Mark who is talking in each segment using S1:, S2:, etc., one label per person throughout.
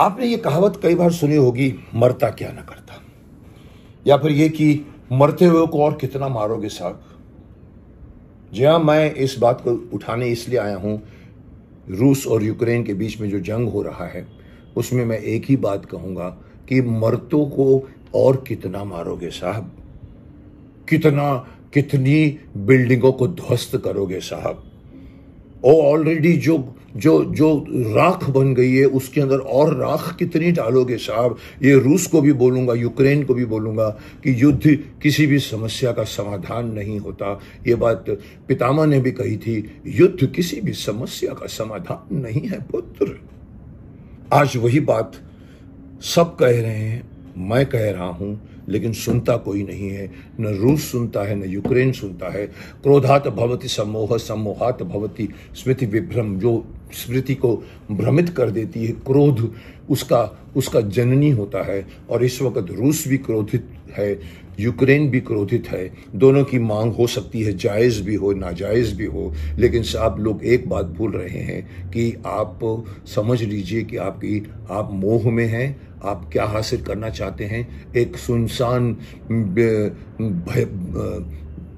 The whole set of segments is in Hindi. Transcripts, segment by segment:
S1: आपने ये कहावत कई बार सुनी होगी मरता क्या ना करता या फिर ये कि मरते हुए को और कितना मारोगे साहब जी हाँ मैं इस बात को उठाने इसलिए आया हूँ रूस और यूक्रेन के बीच में जो जंग हो रहा है उसमें मैं एक ही बात कहूँगा कि मरतों को और कितना मारोगे साहब कितना कितनी बिल्डिंगों को ध्वस्त करोगे साहब और ऑलरेडी जो जो जो राख बन गई है उसके अंदर और राख कितनी डालोगे साहब ये रूस को भी बोलूंगा यूक्रेन को भी बोलूँगा कि युद्ध किसी भी समस्या का समाधान नहीं होता ये बात पितामह ने भी कही थी युद्ध किसी भी समस्या का समाधान नहीं है पुत्र आज वही बात सब कह रहे हैं मैं कह रहा हूँ लेकिन सुनता कोई नहीं है न रूस सुनता है न यूक्रेन सुनता है क्रोधात भवती सम्मोह सम्मोहात भवती स्मृति विभ्रम जो स्मृति को भ्रमित कर देती है क्रोध उसका उसका जननी होता है और इस वक्त रूस भी क्रोधित है यूक्रेन भी क्रोधित है दोनों की मांग हो सकती है जायज़ भी हो नाजायज़ भी हो लेकिन साहब लोग एक बात भूल रहे हैं कि आप समझ लीजिए कि आपकी आप मोह में हैं आप क्या हासिल करना चाहते हैं एक सुनसान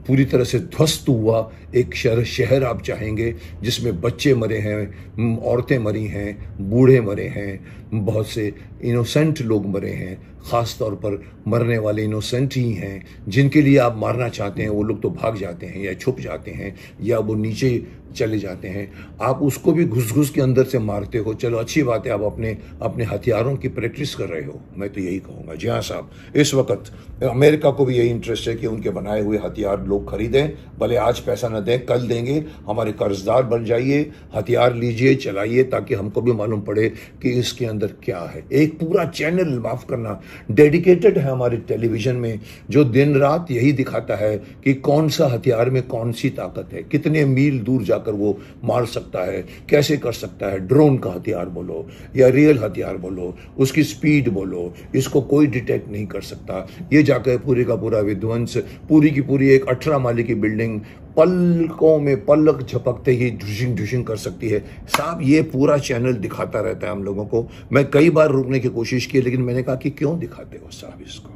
S1: पूरी तरह से ध्वस्त हुआ एक शहर शहर आप चाहेंगे जिसमें बच्चे मरे हैं औरतें मरी हैं बूढ़े मरे हैं बहुत से इनोसेंट लोग मरे हैं ख़ास तौर पर मरने वाले इनोसेंट ही हैं जिनके लिए आप मारना चाहते हैं वो लोग तो भाग जाते हैं या छुप जाते हैं या वो नीचे चले जाते हैं आप उसको भी घुस घुस के अंदर से मारते हो चलो अच्छी बात है आप अपने अपने हथियारों की प्रैक्टिस कर रहे हो मैं तो यही कहूँगा जी हाँ साहब इस वक्त अमेरिका को भी यही इंटरेस्ट है कि उनके बनाए हुए हथियार लोग लोग खरीदें भले आज पैसा न दें कल देंगे हमारे कर्जदार बन जाइए हथियार लीजिए चलाइए ताकि हमको भी मालूम पड़े कि इसके अंदर क्या है एक पूरा चैनल माफ करना डेडिकेटेड है हमारे टेलीविजन में जो दिन रात यही दिखाता है कि कौन सा हथियार में कौन सी ताकत है कितने मील दूर जाकर वो मार सकता है कैसे कर सकता है ड्रोन का हथियार बोलो या रियल हथियार बोलो उसकी स्पीड बोलो इसको कोई डिटेक्ट नहीं कर सकता ये जाकर पूरे का पूरा विध्वंस पूरी की पूरी एक अठारह माले की बिल्डिंग पलकों में पलक झपकते ही झुशिंग झुशिंग कर सकती है साहब ये पूरा चैनल दिखाता रहता है हम लोगों को मैं कई बार रुकने की कोशिश की लेकिन मैंने कहा कि क्यों दिखाते हो साहब इसको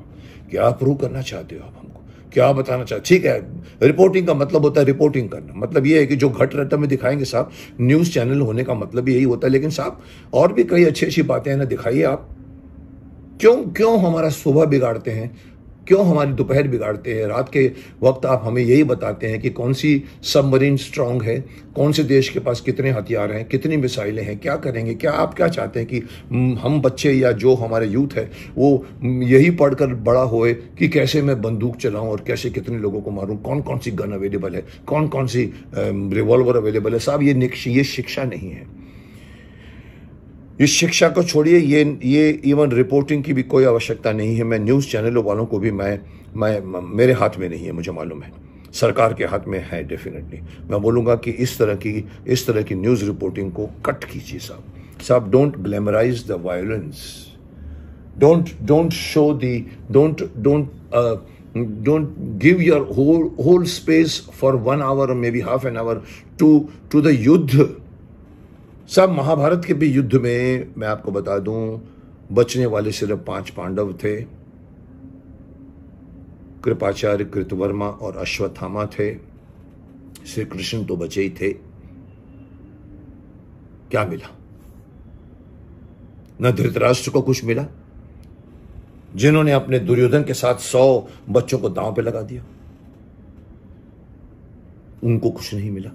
S1: क्या आप रू करना चाहते हो आप हमको क्या बताना चाहते ठीक है रिपोर्टिंग का मतलब होता है रिपोर्टिंग करना मतलब ये है कि जो घट रहता है दिखाएंगे साहब न्यूज़ चैनल होने का मतलब यही होता है लेकिन साहब और भी कई अच्छी अच्छी बातें हैं ना दिखाइए आप क्यों क्यों हमारा सुबह बिगाड़ते हैं क्यों हमारी दोपहर बिगाड़ते हैं रात के वक्त आप हमें यही बताते हैं कि कौन सी सबमरीन स्ट्रांग है कौन से देश के पास कितने हथियार हैं कितनी मिसाइलें हैं क्या करेंगे क्या आप क्या चाहते हैं कि हम बच्चे या जो हमारे यूथ है वो यही पढ़कर बड़ा होए कि कैसे मैं बंदूक चलाऊं और कैसे कितने लोगों को मारूं कौन कौन सी गन अवेलेबल है कौन कौन सी रिवॉल्वर अवेलेबल है साहब ये ये शिक्षा नहीं है इस शिक्षा को छोड़िए ये ये इवन रिपोर्टिंग की भी कोई आवश्यकता नहीं है मैं न्यूज़ चैनलों वालों को भी मैं मैं मेरे हाथ में नहीं है मुझे मालूम है सरकार के हाथ में है डेफिनेटली मैं बोलूँगा कि इस तरह की इस तरह की न्यूज़ रिपोर्टिंग को कट कीजिए साहब साहब don't glamorise the violence don't don't show the don't don't don't give your whole whole space for one hour maybe half an hour to to the युद्ध साहब महाभारत के भी युद्ध में मैं आपको बता दूं बचने वाले सिर्फ पांच पांडव थे कृपाचार्य कृतवर्मा और अश्वत्थामा थे श्री कृष्ण तो बचे ही थे क्या मिला न धृतराष्ट्र को कुछ मिला जिन्होंने अपने दुर्योधन के साथ सौ बच्चों को दांव पे लगा दिया उनको कुछ नहीं मिला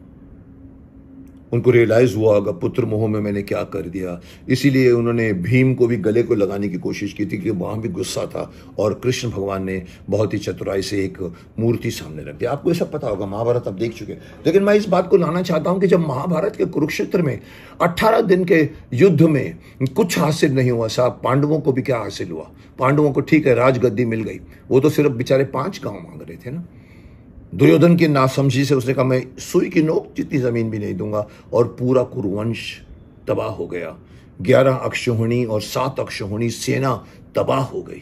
S1: उनको रियलाइज़ हुआ होगा पुत्र मोह में मैंने क्या कर दिया इसीलिए उन्होंने भीम को भी गले को लगाने की कोशिश की थी कि वहां भी गुस्सा था और कृष्ण भगवान ने बहुत ही चतुराई से एक मूर्ति सामने रख दिया आपको यह सब पता होगा महाभारत आप देख चुके हैं लेकिन मैं इस बात को लाना चाहता हूं कि जब महाभारत के कुरुक्षेत्र में अट्ठारह दिन के युद्ध में कुछ हासिल नहीं हुआ साहब पांडवों को भी क्या हासिल हुआ पांडवों को ठीक है राजगद्दी मिल गई वो तो सिर्फ बेचारे पांच गाँव मांग रहे थे ना दुर्योधन की नासमझी से उसने कहा मैं सुई की नोक जितनी ज़मीन भी नहीं दूंगा और पूरा कुरुवंश तबाह हो गया ग्यारह अक्षोहिणी और सात अक्षोहिणी सेना तबाह हो गई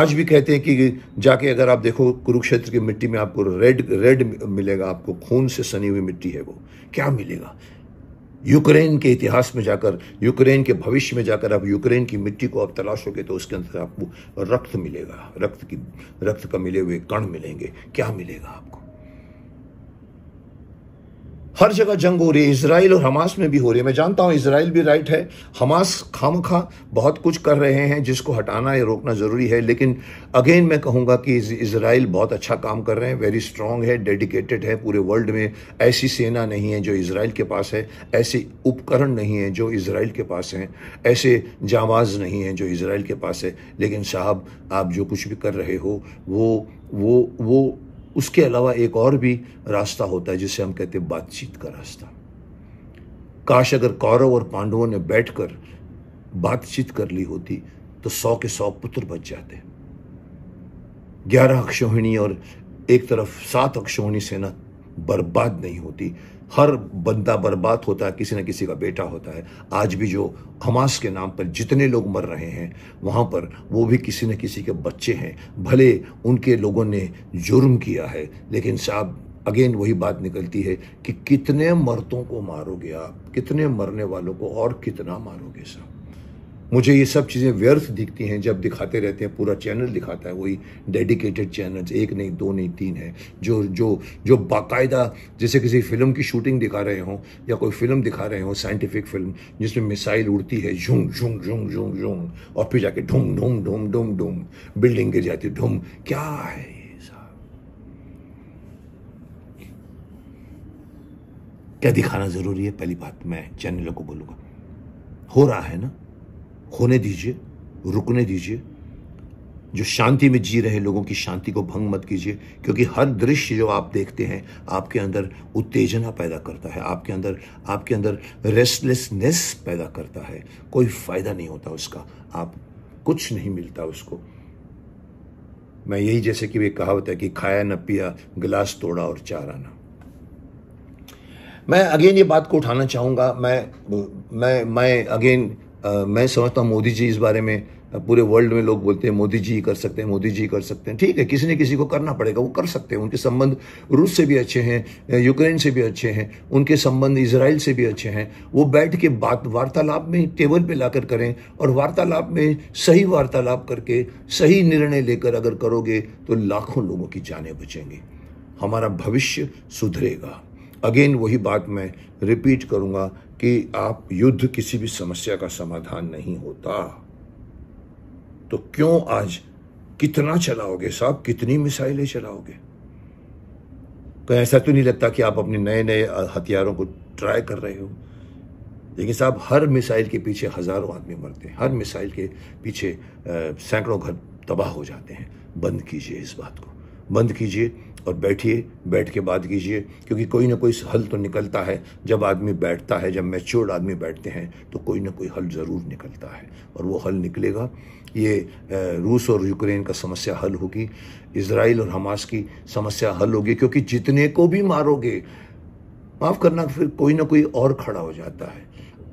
S1: आज भी कहते हैं कि जाके अगर आप देखो कुरुक्षेत्र की मिट्टी में आपको रेड रेड मिलेगा आपको खून से सनी हुई मिट्टी है वो क्या मिलेगा यूक्रेन के इतिहास में जाकर यूक्रेन के भविष्य में जाकर आप यूक्रेन की मिट्टी को आप तलाशोगे तो उसके अंदर आपको रक्त मिलेगा रक्त की रक्त का मिले हुए कण मिलेंगे क्या मिलेगा आपको हर जगह जंग हो रही है इसराइल और हमास में भी हो रही है मैं जानता हूँ इसराइल भी राइट है हमास खाम खा बहुत कुछ कर रहे हैं जिसको हटाना या रोकना ज़रूरी है लेकिन अगेन मैं कहूँगा कि इसराइल बहुत अच्छा काम कर रहे हैं वेरी स्ट्रांग है डेडिकेटेड है पूरे वर्ल्ड में ऐसी सेना नहीं है जो इसराइल के पास है ऐसे उपकरण नहीं है जो इसराइल के पास हैं ऐसे जावाज़ नहीं है जो इसराइल के पास है लेकिन साहब आप जो कुछ भी कर रहे हो वो वो वो उसके अलावा एक और भी रास्ता होता है जिसे हम कहते हैं बातचीत का रास्ता काश अगर कौरव और पांडवों ने बैठकर बातचीत कर ली होती तो सौ के सौ पुत्र बच जाते ग्यारह अक्षोहिणी और एक तरफ सात अक्षोहिणी सेना बर्बाद नहीं होती हर बंदा बर्बाद होता है किसी न किसी का बेटा होता है आज भी जो हमास के नाम पर जितने लोग मर रहे हैं वहाँ पर वो भी किसी न किसी के बच्चे हैं भले उनके लोगों ने जुर्म किया है लेकिन साहब अगेन वही बात निकलती है कि कितने मर्दों को मारोगे आप कितने मरने वालों को और कितना मारोगे साहब मुझे ये सब चीज़ें व्यर्थ दिखती हैं जब दिखाते रहते हैं पूरा चैनल दिखाता है वही डेडिकेटेड चैनल्स एक नहीं दो नहीं तीन है जो जो जो बाकायदा जैसे किसी फिल्म की शूटिंग दिखा रहे हों या कोई फिल्म दिखा रहे हों साइंटिफिक फिल्म जिसमें मिसाइल उड़ती है झूम झूम झूम झूम झूम और फिर जाके ढूम ढूम ढूम ढूम ढूम बिल्डिंग गिर जाती है ढूम क्या है क्या दिखाना ज़रूरी है पहली बात मैं चैनलों को बोलूंगा हो रहा है ना होने दीजिए रुकने दीजिए जो शांति में जी रहे लोगों की शांति को भंग मत कीजिए क्योंकि हर दृश्य जो आप देखते हैं आपके अंदर उत्तेजना पैदा करता है आपके अंदर आपके अंदर रेस्टलेसनेस पैदा करता है कोई फायदा नहीं होता उसका आप कुछ नहीं मिलता उसको मैं यही जैसे कि वे कहावत है कि खाया न पिया गिलास तोड़ा और चार आना मैं अगेन ये बात को उठाना चाहूंगा मैं मैं मैं अगेन मैं समझता हूँ मोदी जी इस बारे में पूरे वर्ल्ड में लोग बोलते हैं मोदी जी कर सकते हैं मोदी जी कर सकते हैं ठीक है किसी न किसी को करना पड़ेगा वो कर सकते हैं उनके संबंध रूस से भी अच्छे हैं यूक्रेन से भी अच्छे हैं उनके संबंध इसराइल से भी अच्छे हैं वो बैठ के बात वार्तालाप में टेबल पे लाकर करें और वार्तालाप में सही वार्तालाप करके सही निर्णय लेकर अगर करोगे तो लाखों लोगों की जानें बचेंगी हमारा भविष्य सुधरेगा अगेन वही बात मैं रिपीट करूंगा कि आप युद्ध किसी भी समस्या का समाधान नहीं होता तो क्यों आज कितना चलाओगे साहब कितनी मिसाइलें चलाओगे कहीं तो ऐसा तो नहीं लगता कि आप अपने नए नए हथियारों को ट्राई कर रहे हो लेकिन साहब हर मिसाइल के पीछे हजारों आदमी मरते हैं हर मिसाइल के पीछे सैकड़ों घर तबाह हो जाते हैं बंद कीजिए इस बात को बंद कीजिए और बैठिए बैठ के बात कीजिए क्योंकि कोई ना कोई हल तो निकलता है जब आदमी बैठता है जब मेच्योर्ड आदमी बैठते हैं तो कोई ना कोई हल ज़रूर निकलता है और वो हल निकलेगा ये रूस और यूक्रेन का समस्या हल होगी इसराइल और हमास की समस्या हल होगी क्योंकि जितने को भी मारोगे माफ़ करना फिर कोई ना कोई और खड़ा हो जाता है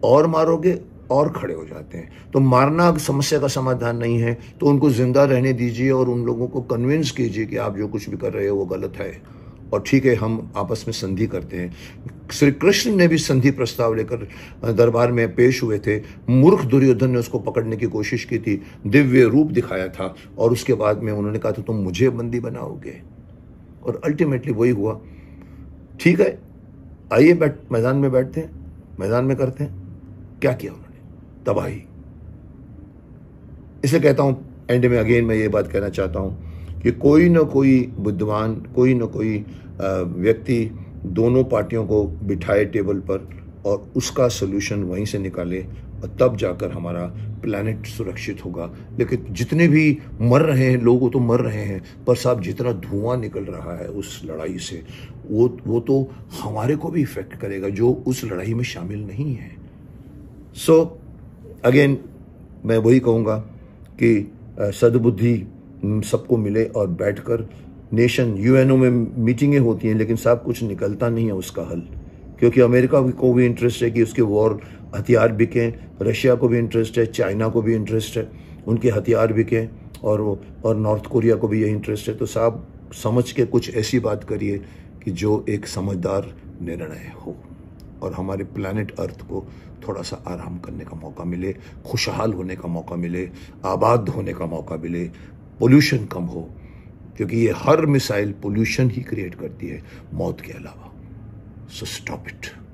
S1: और मारोगे और खड़े हो जाते हैं तो मारना समस्या का समाधान नहीं है तो उनको ज़िंदा रहने दीजिए और उन लोगों को कन्विंस कीजिए कि आप जो कुछ भी कर रहे हो वो गलत है और ठीक है हम आपस में संधि करते हैं श्री कृष्ण ने भी संधि प्रस्ताव लेकर दरबार में पेश हुए थे मूर्ख दुर्योधन ने उसको पकड़ने की कोशिश की थी दिव्य रूप दिखाया था और उसके बाद में उन्होंने कहा था तुम मुझे बंदी बनाओगे और अल्टीमेटली वही हुआ ठीक है आइए बैठ मैदान में बैठते हैं मैदान में करते हैं क्या किया उन्होंने तबाही इसे कहता हूं एंड में अगेन मैं ये बात कहना चाहता हूं कि कोई ना कोई बुद्धिमान कोई ना कोई व्यक्ति दोनों पार्टियों को बिठाए टेबल पर और उसका सोल्यूशन वहीं से निकाले और तब जाकर हमारा प्लानट सुरक्षित होगा लेकिन जितने भी मर रहे हैं लोग वो तो मर रहे हैं पर साहब जितना धुआं निकल रहा है उस लड़ाई से वो वो तो हमारे को भी इफ़ेक्ट करेगा जो उस लड़ाई में शामिल नहीं है सो so, अगेन मैं वही कहूँगा कि सदबुद्धि सबको मिले और बैठकर नेशन यूएनओ में मीटिंगें होती हैं लेकिन साहब कुछ निकलता नहीं है उसका हल क्योंकि अमेरिका को भी इंटरेस्ट है कि उसके वॉर हथियार बिकें रशिया को भी इंटरेस्ट है चाइना को भी इंटरेस्ट है उनके हथियार बिकें और और नॉर्थ कोरिया को भी यही इंटरेस्ट है तो साहब समझ के कुछ ऐसी बात करिए कि जो एक समझदार निर्णय हो और हमारे प्लानट अर्थ को थोड़ा सा आराम करने का मौका मिले खुशहाल होने का मौका मिले आबाद होने का मौका मिले पोल्यूशन कम हो क्योंकि ये हर मिसाइल पोल्यूशन ही क्रिएट करती है मौत के अलावा सो स्टॉप इट